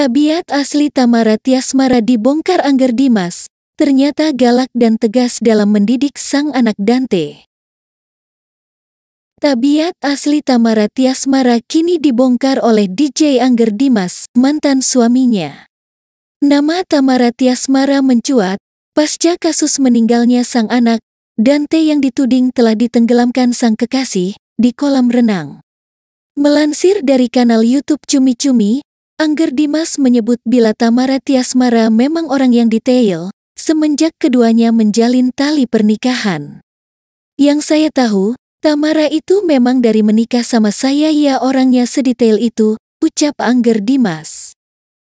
Tabiat asli Tamara Tiasmara dibongkar Angger Dimas, ternyata galak dan tegas dalam mendidik sang anak Dante. Tabiat asli Tamara Tiasmara kini dibongkar oleh DJ Angger Dimas, mantan suaminya. Nama Tamara Tiasmara mencuat, pasca kasus meninggalnya sang anak, Dante yang dituding telah ditenggelamkan sang kekasih di kolam renang. Melansir dari kanal YouTube Cumi Cumi, Angger Dimas menyebut bila Tamara Tiasmara memang orang yang detail, semenjak keduanya menjalin tali pernikahan. Yang saya tahu, Tamara itu memang dari menikah sama saya ya orangnya sedetail itu, ucap Angger Dimas.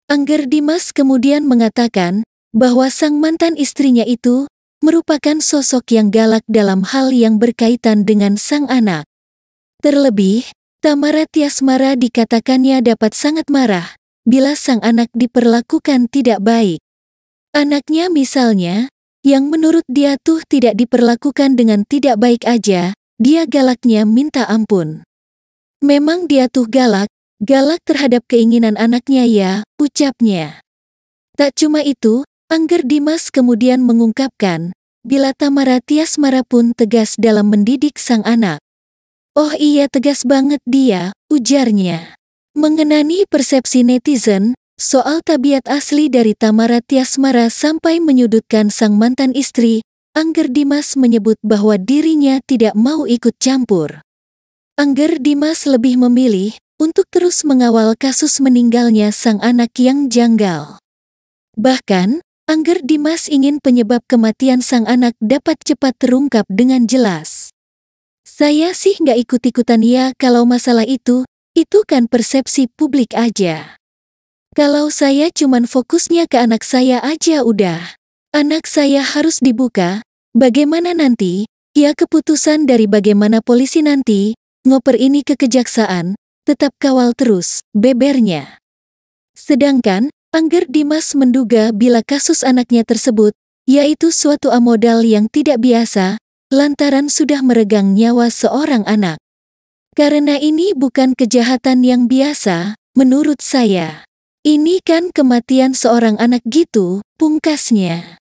Angger Dimas kemudian mengatakan bahwa sang mantan istrinya itu merupakan sosok yang galak dalam hal yang berkaitan dengan sang anak. Terlebih, Tamara Tiasmara dikatakannya dapat sangat marah bila sang anak diperlakukan tidak baik. Anaknya misalnya, yang menurut dia tuh tidak diperlakukan dengan tidak baik aja, dia galaknya minta ampun. Memang dia tuh galak, galak terhadap keinginan anaknya ya, ucapnya. Tak cuma itu, Angger Dimas kemudian mengungkapkan, bila Tamara Tias marah pun tegas dalam mendidik sang anak. Oh iya tegas banget dia, ujarnya. Mengenai persepsi netizen, soal tabiat asli dari Tamara Tiasmara sampai menyudutkan sang mantan istri, Angger Dimas menyebut bahwa dirinya tidak mau ikut campur. Angger Dimas lebih memilih untuk terus mengawal kasus meninggalnya sang anak yang janggal. Bahkan, Angger Dimas ingin penyebab kematian sang anak dapat cepat terungkap dengan jelas. Saya sih nggak ikut-ikutan ya kalau masalah itu, itu kan persepsi publik aja. Kalau saya cuman fokusnya ke anak saya aja udah. Anak saya harus dibuka, bagaimana nanti? Ya keputusan dari bagaimana polisi nanti, ngoper ini ke kejaksaan, tetap kawal terus, bebernya. Sedangkan, Angger Dimas menduga bila kasus anaknya tersebut, yaitu suatu amodal yang tidak biasa, lantaran sudah meregang nyawa seorang anak. Karena ini bukan kejahatan yang biasa, menurut saya. Ini kan kematian seorang anak gitu, pungkasnya.